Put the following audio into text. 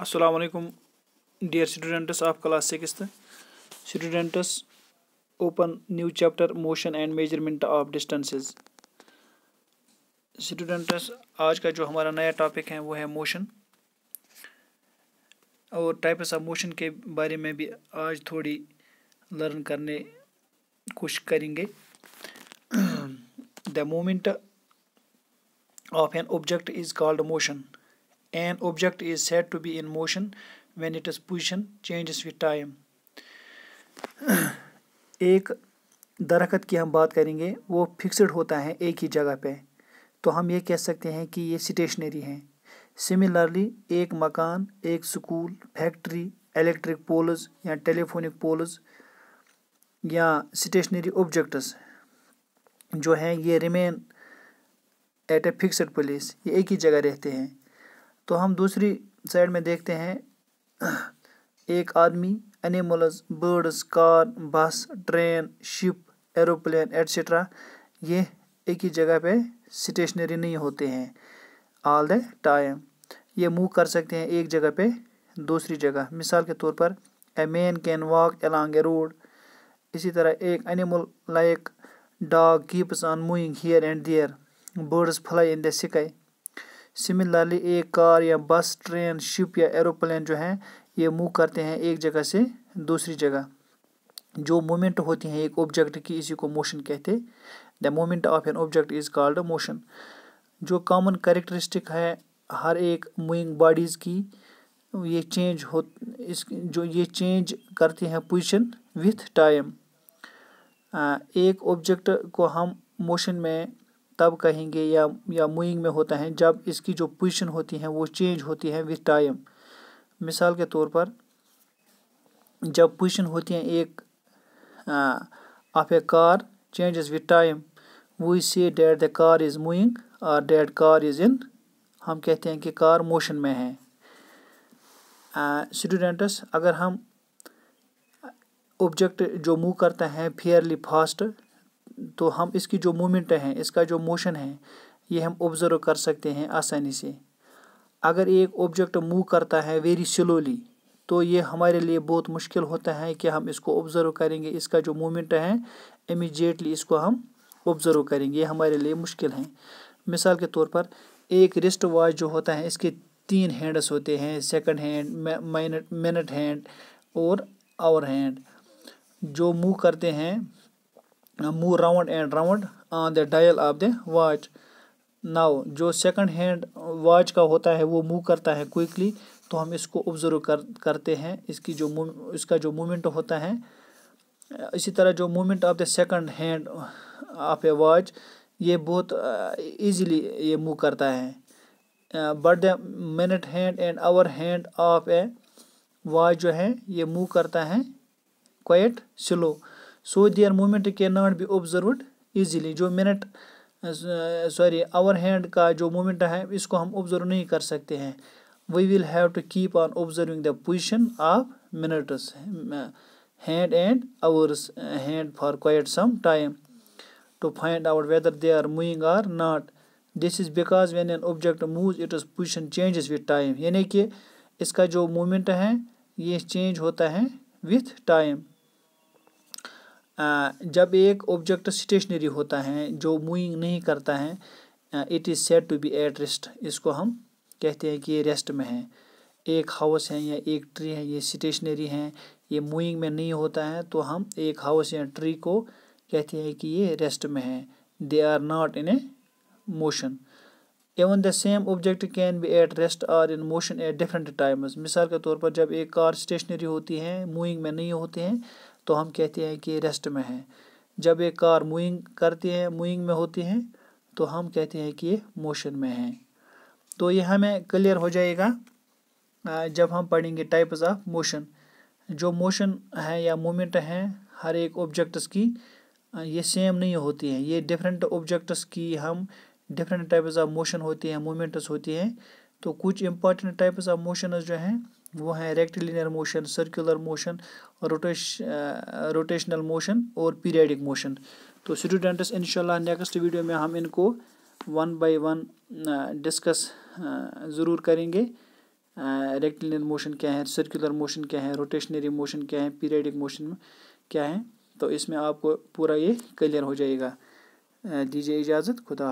अस्सलाम वालेकुम dear students of class six students open new chapter motion and measurement of distances students आज का जो हमारा नया टॉपिक है वो है मोशन और टाइप्स ऑफ मोशन के बारे में भी आज थोड़ी लर्न करने कोशिश करेंगे the moment of an object is called motion An object is said to be in motion when its position changes with time. एक दरख्त की हम बात करेंगे वो फिक्सड होता है एक ही जगह पे तो हम ये कह सकते हैं कि ये स्टेशनरी हैं सिमिलरली एक मकान एक स्कूल फैक्ट्री इलेक्ट्रिक पोल्स या टेलीफोनिक पोल्स या स्टेशनरी ऑब्जेक्ट्स जो हैं ये remain at a fixed place ये एक ही जगह रहते हैं तो हम दूसरी साइड में देखते हैं एक आदमी animals birds car bus train ship aeroplane etcetera ये एक ही जगह पे स्टेशनरी नहीं होते हैं ऑल द टाइम ये मूव कर सकते हैं एक जगह पे दूसरी जगह मिसाल के तौर पर a man can walk along a road इसी तरह एक animal like dog keeps on moving here and there birds fly in the sky similarly एक कार या बस ट्रेन शिप या एरोप्लेन जो है ये मूव करते हैं एक जगह से दूसरी जगह जो मोमेंट होती हैं एक ऑब्जेक्ट की इसी को मोशन कहते the moment of an object is called motion जो कॉमन करेक्टरिस्टिक है हर एक मूविंग बॉडीज़ की ये चेंज हो इस जो ये चेंज करती हैं पोजिशन विथ टाइम एक ऑब्जेक्ट को हम मोशन में तब कहेंगे या या मूइंग में होता है जब इसकी जो पोजीशन होती है वो चेंज होती है विथ टाइम मिसाल के तौर पर जब पोजीशन होती है एक of a car changes with time we say that the car is moving और डेट कार इज़ इन हम कहते हैं कि कार मोशन में है स्टूडेंट्स अगर हम ऑब्जेक्ट जो मूव करते हैं फेयरली फास्ट तो हम इसकी जो मूवमेंट है इसका जो मोशन है ये हम ऑब्ज़र्व कर सकते हैं आसानी से अगर एक ऑब्जेक्ट मूव करता है वेरी स्लोली तो ये हमारे लिए बहुत मुश्किल होता है कि हम इसको ऑब्ज़र्व करेंगे इसका जो मूवमेंट है इमीजिएटली इसको हम ऑब्ज़र्व करेंगे ये हमारे लिए मुश्किल है मिसाल के तौर पर एक रिस्ट वॉच जो होता है इसके तीन हैंड्स होते हैं सेकंड हैंड मिनट हैंड और आवर हैंड जो मूव करते हैं move round and round on the dial of the watch. Now जो सेकंड हैंड वॉच का होता है वो मूव करता है क्विकली तो हम इसको ऑब्जर्व कर करते हैं इसकी जो इसका जो मूवमेंट होता है इसी तरह जो movement of the second hand of a watch ये बहुत इजीली uh, ये मूव करता है but the minute hand and hour hand of a watch जो है ये मूव करता है quite slow so their movement can not be observed easily जो मिनट सॉरी आवर हैंड का जो मूवमेंट है इसको हम ऑब्जर्व नहीं कर सकते हैं we will have to keep on observing the position of minutes hand and hours hand for quite some time to find out whether they are moving or not this is because when an object moves its position changes with time यानी कि इसका जो movement है ये change होता है with time जब एक ऑब्जेक्ट स्टेशनरी होता है जो मूविंग नहीं करता है it is said to be at rest इसको हम कहते हैं कि ये रेस्ट में है एक हाउस है या एक ट्री है ये स्टेशनरी है ये मूविंग में नहीं होता है तो हम एक हाउस या ट्री को कहते हैं कि ये रेस्ट में है they are not in a motion even the same object can be at rest or in motion at different times मिसाल के तौर पर जब एक कार स्टेशनरी होती है मूविंग में नहीं होते हैं तो हम कहते हैं कि रेस्ट में है जब ये कार मूविंग करती है मूविंग में होती है तो हम कहते हैं कि ये मोशन में है तो ये हमें क्लियर हो जाएगा जब हम पढ़ेंगे टाइप्स ऑफ मोशन जो मोशन है या मोमेंट है हर एक ऑब्जेक्ट्स की ये सेम नहीं होती हैं ये डिफरेंट ऑब्जेक्ट्स की हम डिफरेंट टाइप्स ऑफ मोशन होती हैं मोमेंट्स होती हैं तो कुछ इंपॉर्टेंट टाइप्स ऑफ मोशन जो हैं वो हैं rectilinear motion circular motion rotation rotational motion और पीरियडिक मोशन तो स्टूडेंट्स इंशाल्लाह नेक्स्ट वीडियो में हम इनको वन बाय वन डिस्कस ज़रूर करेंगे रेक्टिलिनियर uh, मोशन क्या है सर्कुलर मोशन क्या है रोटेशनरी मोशन क्या है पीरियडिक मोशन क्या है तो इसमें आपको पूरा ये क्लियर हो जाएगा uh, दीजिए इजाज़त खुदा